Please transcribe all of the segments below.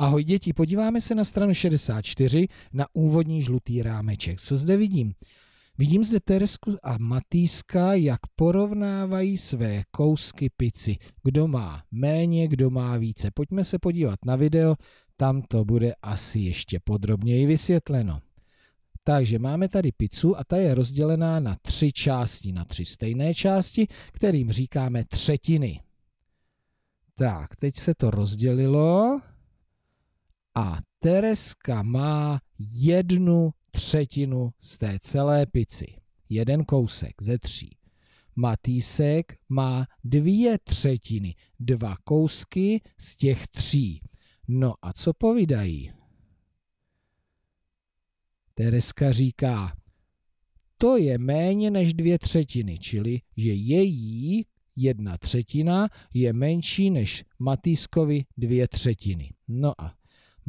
Ahoj děti, podíváme se na stranu 64 na úvodní žlutý rámeček. Co zde vidím? Vidím zde Teresku a Matýska, jak porovnávají své kousky pici. Kdo má méně, kdo má více. Pojďme se podívat na video, tam to bude asi ještě podrobněji vysvětleno. Takže máme tady pizzu a ta je rozdělená na tři části, na tři stejné části, kterým říkáme třetiny. Tak, teď se to rozdělilo a Tereska má jednu třetinu z té celé pici. Jeden kousek ze tří. Matýsek má dvě třetiny, dva kousky z těch tří. No a co povídají? Tereska říká, to je méně než dvě třetiny, čili že její jedna třetina je menší než Matýskovi dvě třetiny. No a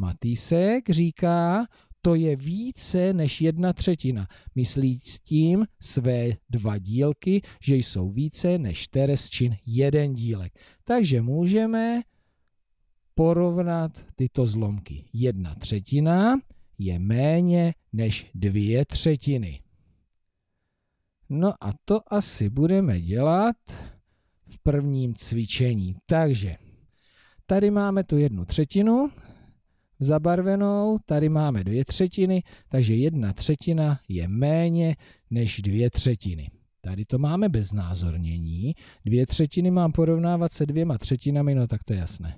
Matýsek říká, to je více než jedna třetina. Myslí s tím své dva dílky, že jsou více než teresčin jeden dílek. Takže můžeme porovnat tyto zlomky. Jedna třetina je méně než dvě třetiny. No a to asi budeme dělat v prvním cvičení. Takže tady máme tu jednu třetinu, zabarvenou, tady máme dvě třetiny, takže jedna třetina je méně než dvě třetiny. Tady to máme bez názornění. Dvě třetiny mám porovnávat se dvěma třetinami, no tak to je jasné.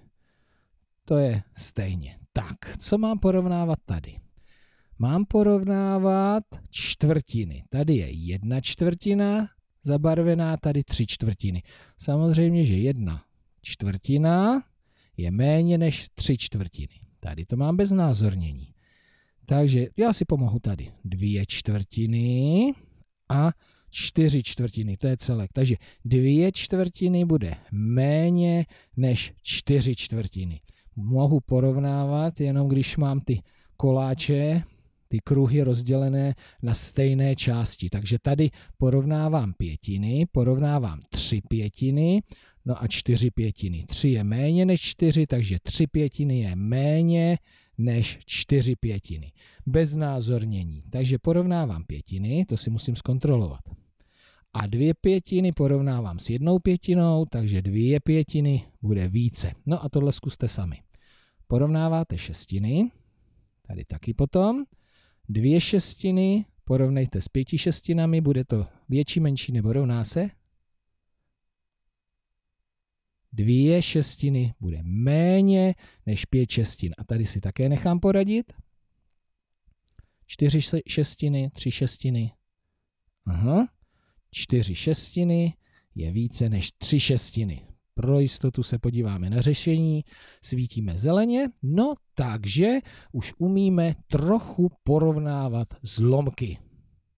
To je stejně. Tak, co mám porovnávat tady? Mám porovnávat čtvrtiny. Tady je jedna čtvrtina zabarvená, tady tři čtvrtiny. Samozřejmě, že jedna čtvrtina je méně než tři čtvrtiny. Tady to mám bez názornění. Takže já si pomohu tady dvě čtvrtiny a čtyři čtvrtiny, to je celek. Takže dvě čtvrtiny bude méně než čtyři čtvrtiny. Mohu porovnávat jenom, když mám ty koláče, ty kruhy rozdělené na stejné části. Takže tady porovnávám pětiny, porovnávám tři pětiny, No a 4 pětiny. 3 je méně než 4, takže 3 pětiny je méně než 4 pětiny. Bez názornění. Takže porovnávám pětiny, to si musím zkontrolovat. A dvě pětiny porovnávám s jednou pětinou, takže dvě pětiny bude více. No a tohle zkuste sami. Porovnáváte šestiny, tady taky potom. Dvě šestiny porovnejte s pěti šestinami, bude to větší, menší nebo rovná se dvě šestiny bude méně než pět šestin. A tady si také nechám poradit. Čtyři šestiny, tři šestiny. Aha. Čtyři šestiny je více než tři šestiny. Pro jistotu se podíváme na řešení, svítíme zeleně, no takže už umíme trochu porovnávat zlomky.